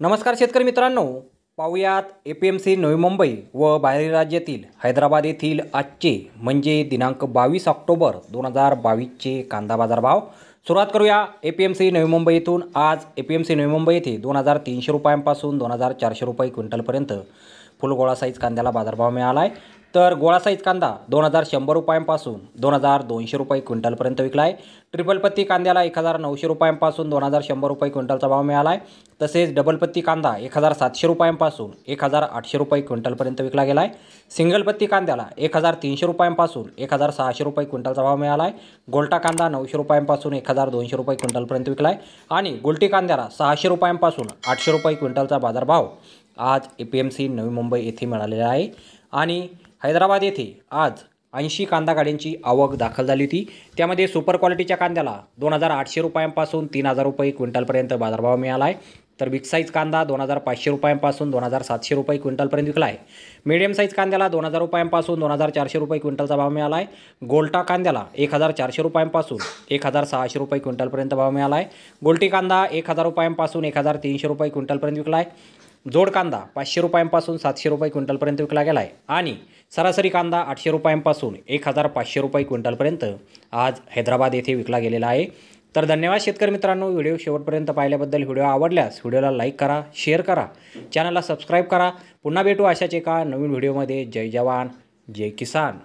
नमस्कार शेतकरी मित्रांनो पाहूयात ए पी एम सी नवी मुंबई व बाहेरील राज्यातील हैदराबाद येथील आजचे म्हणजे दिनांक बावीस ऑक्टोबर दोन हजार बावीसचे कांदा बाजारभाव सुरुवात करूया ए पी एम सी नवी मुंबई येथून आज ए पी एम सी नवी मुंबई येथे दोन हजार तीनशे रुपयांपासून दोन हजार चारशे रुपये क्विंटलपर्यंत फुलगोळा साईज कांद्याला बाजारभाव मिळाला आहे तर गोळा कांदा दोन हजार शंभर रुपयांपासून दोन हजार दोनशे रुपये क्विंटलपर्यंत विकला आहे ट्रिपल पत्ती कांद्याला एक हजार नऊशे रुपयांपासून दोन हजार शंभर रुपये क्विंटलचा भाव मिळाला आहे तसेच डबल पत्ती कांदा एक हजार सातशे रुपयांपासून एक हजार आठशे रुपये क्विंटलपर्यंत विकला गेला आहे सिंगल पत्ती कांद्याला एक हजार तीनशे रुपयांपासून एक हजार सहाशे रुपये क्विंटलचा भाव मिळाला आहे गोलटा कांदा नऊशे रुपयांपासून एक हजार दोनशे रुपये क्विंटलपर्यंत विकला आहे आणि गुलटी कांद्याला सहाशे रुपयांपासून आठशे रुपये क्विंटलचा बाजारभाव आज ए पी एम सी नवी मुंबई येथे मिळालेला आहे आणि हैदराबाद येथे आज ऐंशी कांदा गाड्यांची आवक दाखल झाली होती त्यामध्ये सुपर क्वालिटीच्या कांद्याला दोन हजार आठशे रुपयांपासून तीन हजार रुपये क्विंटलपर्यंत बाजारभाव मिळाला आहे तर बिग साईज कांदा दोन हजार पाचशे रुपयांपासून दोन हजार सातशे रुपये क्विंटलपर्यंत विकला आहे मीडियम साईज कांद्याला दोन हजार रुपयांपासून दोन हजार चारशे रुपये क्विंटलचा भाव मिळाला आहे गोल्टा कांद्याला एक हजार चारशे रुपयांपासून एक हजार सहाशे रुपये क्विंटलपर्यंत भाव मिळाला आहे गोल्टी कांदा एक हजार रुपयांपासून एक हजार तीनशे रुपये क्विंटलपर्यंत विकला आहे जोड कांदा पाचशे रुपयांपासून सातशे रुपये क्विंटलपर्यंत विकला गेला आहे आणि सरासरी कांदा आठशे रुपयांपासून एक हजार पाचशे रुपये क्विंटलपर्यंत आज हैदराबाद येथे विकला गेलेला आहे तर धन्यवाद शेतकरी मित्रांनो व्हिडिओ शेवटपर्यंत पाहिल्याबद्दल व्हिडिओ आवडल्यास व्हिडिओला लाईक करा शेअर करा चॅनलला सबस्क्राईब करा पुन्हा भेटू अशाच एका नवीन व्हिडिओमध्ये जय जवान जय किसान